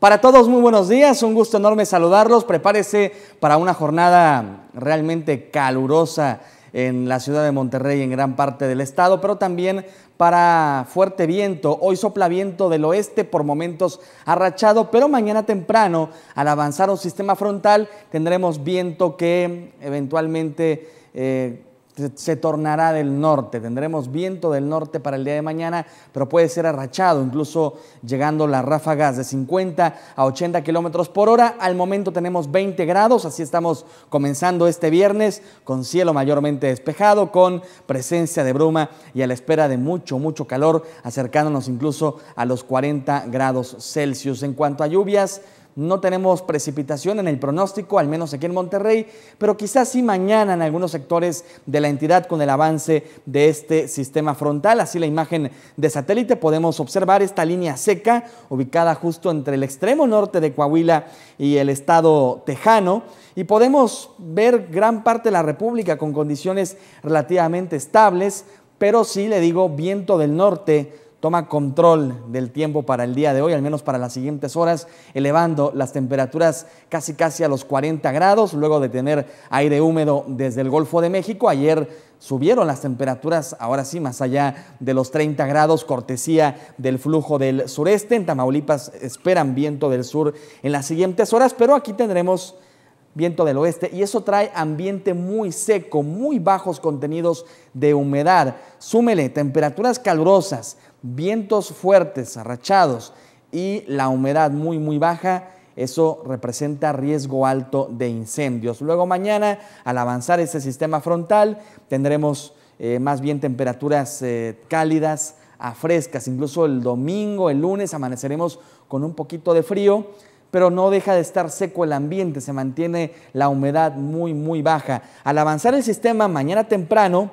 Para todos, muy buenos días, un gusto enorme saludarlos. Prepárese para una jornada realmente calurosa en la ciudad de Monterrey, en gran parte del estado, pero también para fuerte viento. Hoy sopla viento del oeste, por momentos arrachado, pero mañana temprano, al avanzar un sistema frontal, tendremos viento que eventualmente... Eh, se tornará del norte. Tendremos viento del norte para el día de mañana, pero puede ser arrachado, incluso llegando las ráfagas de 50 a 80 kilómetros por hora. Al momento tenemos 20 grados, así estamos comenzando este viernes con cielo mayormente despejado, con presencia de bruma y a la espera de mucho, mucho calor, acercándonos incluso a los 40 grados Celsius. En cuanto a lluvias, no tenemos precipitación en el pronóstico, al menos aquí en Monterrey, pero quizás sí mañana en algunos sectores de la entidad con el avance de este sistema frontal. Así la imagen de satélite podemos observar esta línea seca ubicada justo entre el extremo norte de Coahuila y el estado tejano y podemos ver gran parte de la República con condiciones relativamente estables, pero sí le digo viento del norte Toma control del tiempo para el día de hoy, al menos para las siguientes horas, elevando las temperaturas casi casi a los 40 grados, luego de tener aire húmedo desde el Golfo de México. Ayer subieron las temperaturas, ahora sí, más allá de los 30 grados, cortesía del flujo del sureste. En Tamaulipas esperan viento del sur en las siguientes horas, pero aquí tendremos viento del oeste y eso trae ambiente muy seco, muy bajos contenidos de humedad. Súmele temperaturas calurosas vientos fuertes, arrachados y la humedad muy, muy baja, eso representa riesgo alto de incendios. Luego mañana, al avanzar ese sistema frontal, tendremos eh, más bien temperaturas eh, cálidas a frescas. Incluso el domingo, el lunes, amaneceremos con un poquito de frío, pero no deja de estar seco el ambiente, se mantiene la humedad muy, muy baja. Al avanzar el sistema mañana temprano,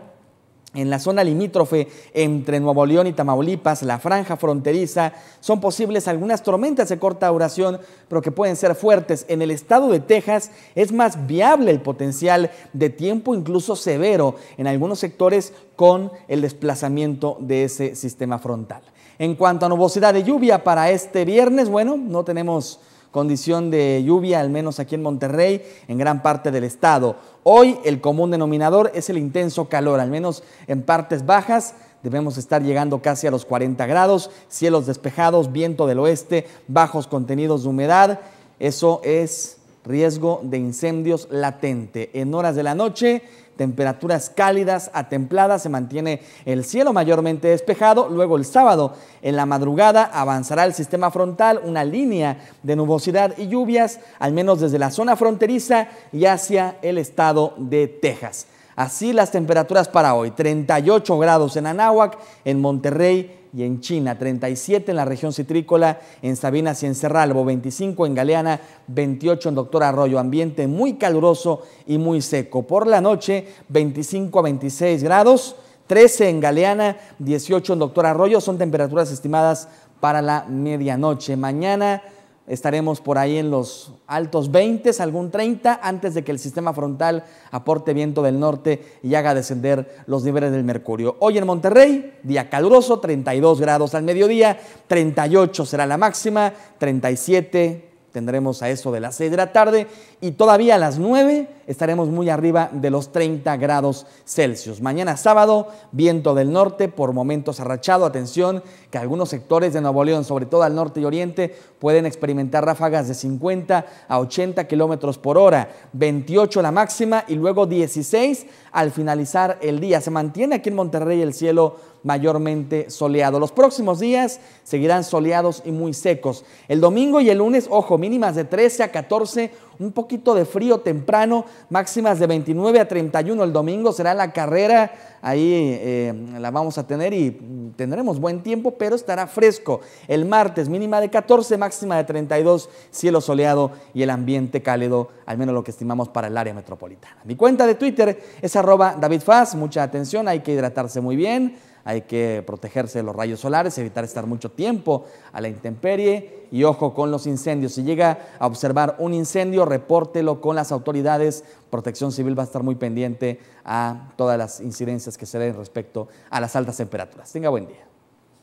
en la zona limítrofe entre Nuevo León y Tamaulipas, la franja fronteriza, son posibles algunas tormentas de corta duración, pero que pueden ser fuertes. En el estado de Texas es más viable el potencial de tiempo incluso severo en algunos sectores con el desplazamiento de ese sistema frontal. En cuanto a nubosidad de lluvia para este viernes, bueno, no tenemos condición de lluvia, al menos aquí en Monterrey, en gran parte del estado. Hoy el común denominador es el intenso calor, al menos en partes bajas. Debemos estar llegando casi a los 40 grados, cielos despejados, viento del oeste, bajos contenidos de humedad. Eso es riesgo de incendios latente. En horas de la noche temperaturas cálidas a templadas, se mantiene el cielo mayormente despejado, luego el sábado en la madrugada avanzará el sistema frontal, una línea de nubosidad y lluvias, al menos desde la zona fronteriza y hacia el estado de Texas. Así las temperaturas para hoy, 38 grados en Anáhuac, en Monterrey y en China, 37 en la región citrícola, en Sabinas y en Cerralbo, 25 en Galeana, 28 en Doctor Arroyo, ambiente muy caluroso y muy seco. Por la noche, 25 a 26 grados, 13 en Galeana, 18 en Doctor Arroyo, son temperaturas estimadas para la medianoche. Mañana Estaremos por ahí en los altos 20, algún 30, antes de que el sistema frontal aporte viento del norte y haga descender los niveles del mercurio. Hoy en Monterrey, día caluroso, 32 grados al mediodía, 38 será la máxima, 37 tendremos a eso de las 6 de la tarde y todavía a las 9 estaremos muy arriba de los 30 grados Celsius. Mañana sábado, viento del norte, por momentos arrachado. Atención que algunos sectores de Nuevo León, sobre todo al norte y oriente, pueden experimentar ráfagas de 50 a 80 kilómetros por hora, 28 la máxima y luego 16 al finalizar el día. Se mantiene aquí en Monterrey el cielo mayormente soleado. Los próximos días seguirán soleados y muy secos. El domingo y el lunes, ojo, mínimas de 13 a 14 un poquito de frío temprano, máximas de 29 a 31 el domingo, será la carrera, ahí eh, la vamos a tener y tendremos buen tiempo, pero estará fresco. El martes mínima de 14, máxima de 32, cielo soleado y el ambiente cálido, al menos lo que estimamos para el área metropolitana. Mi cuenta de Twitter es arroba David mucha atención, hay que hidratarse muy bien hay que protegerse de los rayos solares, evitar estar mucho tiempo a la intemperie y ojo con los incendios. Si llega a observar un incendio, repórtelo con las autoridades. Protección Civil va a estar muy pendiente a todas las incidencias que se den respecto a las altas temperaturas. Tenga buen día.